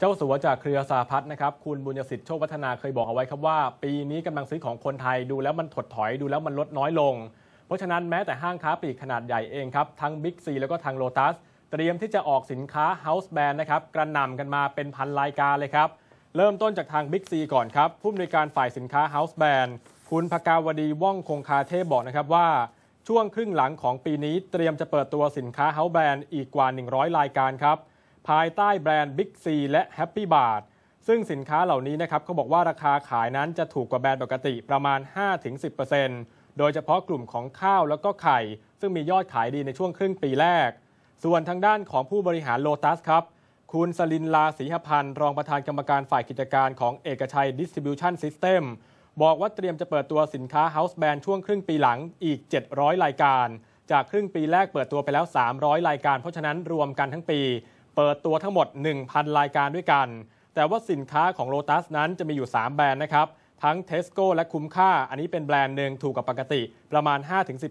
เจ้าสัวจากเครือสาพัฒนะครับคุณบุญสิทธิ์โชควัฒนาเคยบอกเอาไว้ครับว่า ปีนี้กำลังซื้อของคนไทยดูแล้วมันถดถอยดูแล้วมันลดน้อยลง เพราะฉะนั้นแม้แต่ห้างค้าปลีกขนาดใหญ่เองครับ ทั้งบิ๊กซีแล้วก็ทางโลตัสเตรียมที่จะออกสินค้าเฮาส์แบรนด์นะครับกระหน่ำกันมาเป็นพันรายการเลยครับ เริ่มต้นจากทางบิ๊กซีก่อนครับผู้อำนวยการฝ่ายสินค้าเฮาส์แบรนด์คุณพกาวดีว่องคงคาเทพบอกนะครับว่าช่วงครึ่งหลังของปีนี้ เตรียมจะเปิดตัวสินค้าเฮาส์แบรนด์อีกกว่า100 รายการครับภายใต้แบรนด์ Big C และ Happy Bar ซึ่งสินค้าเหล่านี้นะครับเขาบอกว่าราคาขายนั้นจะถูกกว่าแบรนด์ปกติประมาณ 5-10%โดยเฉพาะกลุ่มของข้าวแล้วก็ไข่ ซึ่งมียอดขายดีในช่วงครึ่งปีแรก ส่วนทางด้านของผู้บริหารโลตัสครับ คุณสลินลาศรีหพันธ์ รองประธานกรรมการฝ่ายกิจการของเอกชัย Distribution System บอกว่าเตรียมจะเปิดตัวสินค้า House b ร a n d ช่วงครึ่งปีหลังอีก700รายการ จากครึ่งปีแรกเปิดตัวไปแล้ว 300 รายการ เพราะฉะนั้นรวมกันทั้งปีเปิดตัวทั้งหมด 1,000 รายการด้วยกัน แต่ว่าสินค้าของโ o ตัสนั้นจะมีอยู่ 3 แบรนด์นะครับ ทั้งเทสโก้และคุ้มค่า อันนี้เป็นแบรนด์หนึ่งถูกกับปกติ ประมาณ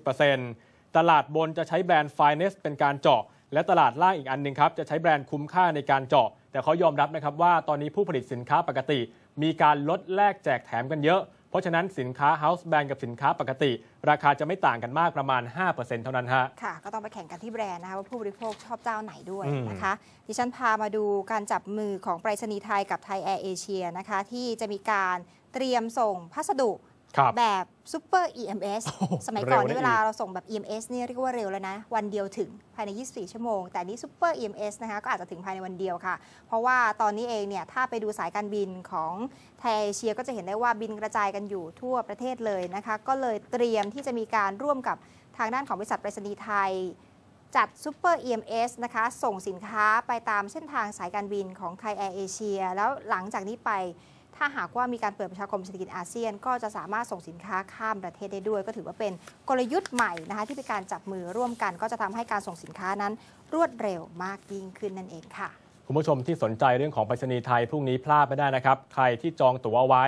5-10%ตลาดบนจะใช้แบรนด์ f i n e s เป็นการเจาะ และตลาดล่างอีกอันหนึ่งครับ จะใช้แบรนด์คุ้มค่าในการเจาะ แต่เขายอมรับนะครับว่าตอนนี้ผู้ผลิตสินค้าปกติ มีการลดแลกแจกแถมกันเยอะราะฉะนั้นสินค้าเฮาส์แบรนด์กับสินค้าปกติ ราคาจะไม่ต่างกันมากประมาณ 5%เท่านั้นฮะ ค่ะ ก็ต้องไปแข่งกันที่แบรนด์นะคะว่าผู้บริโภคชอบเจ้าไหนด้วยนะคะ ดิฉันพามาดูการจับมือของไปรษณีย์ไทยกับไทยแอร์เอเชียนะคะ ที่จะมีการเตรียมส่งพัสดุแบบซูเปอร์ EMS สมัยก่อนนี่เวลาเราส่งแบบ EMS เนี่ยเรียกว่าเร็วแล้วนะ วันเดียวถึงภายใน 24 ชั่วโมง แต่นี้ซูเปอร์ EMS นะคะก็อาจจะถึงภายในวันเดียวค่ะ เพราะว่าตอนนี้เองเนี่ยถ้าไปดูสายการบินของไทยเอเชียก็จะเห็นได้ว่าบินกระจายกันอยู่ทั่วประเทศเลยนะคะ ก็เลยเตรียมที่จะมีการร่วมกับทางด้านของบริษัทไปรษณีย์ไทย จัดซูเปอร์ EMS นะคะส่งสินค้าไปตามเส้นทางสายการบินของไทยแอร์เอเชียแล้วหลังจากนี้ไปถ้าหากว่ามีการเปิดประชาคมเศรษฐกิจอาเซียน ก็จะสามารถส่งสินค้าข้ามประเทศได้ด้วย ก็ถือว่าเป็นกลยุทธ์ใหม่นะคะที่เป็นการจับมือร่วมกัน ก็จะทำให้การส่งสินค้านั้นรวดเร็วมากยิ่งขึ้นนั่นเองค่ะ คุณผู้ชมที่สนใจเรื่องของไปรษณีย์ไทย พรุ่งนี้พลาดไม่ได้นะครับใครที่จองตั๋วไว้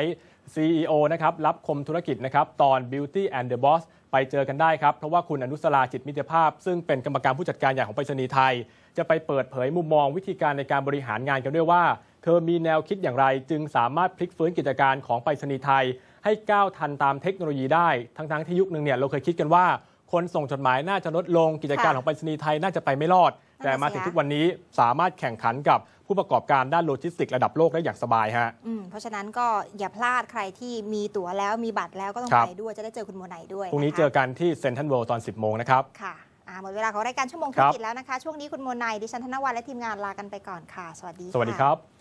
CEO นะครับรับคมธุรกิจนะครับตอน Beauty and the Boss ไปเจอกันได้ครับเพราะว่าคุณอนุสราจิตมิตรภาพ ซึ่งเป็นกรรมการผู้จัดการใหญ่ของไปรษณีย์ไทย จะไปเปิดเผยมุมมองวิธีการในการบริหารงานกันด้วยว่าธอมีแนวคิดอย่างไรจึงสามารถพลิกฟื้นกิจการของไปรษณีย์ไทย ให้ก้าวทันตามเทคโนโลยีได้ทั้งๆทที่ยุคหนึ่งเนี่ยเราเคยคิดกันว่า คนส่งจดหมายน่าจะลดลงกิจการของไปรษณีย์ไทยน่าจะไปไม่รอด แต่มาถึงทุกวันนี้สามารถแข่งขันกับผู้ประกอบการด้านโลจิสติกระดับโลกได้อย่างสบายฮะเพราะฉะนั้นก็อย่าพลาดใครที่มีตั๋วแล้วมีบัตรแล้วก็ต้องไปด้วยจะได้เจอคุณโมไนด้วยพรุ่งนี้เจอกันที่เซ็นทรัลเวิลด์ตอน10โมงนะครับค่ะหมดเวลาของรายการชั่วโมงธุรกิจแล้วนะคะ ช่วงนี้คุณโมนายดิฉันธนวัลและทีมงานลากันไปก่อนค่ะ สวัสดีสวัสดีครับ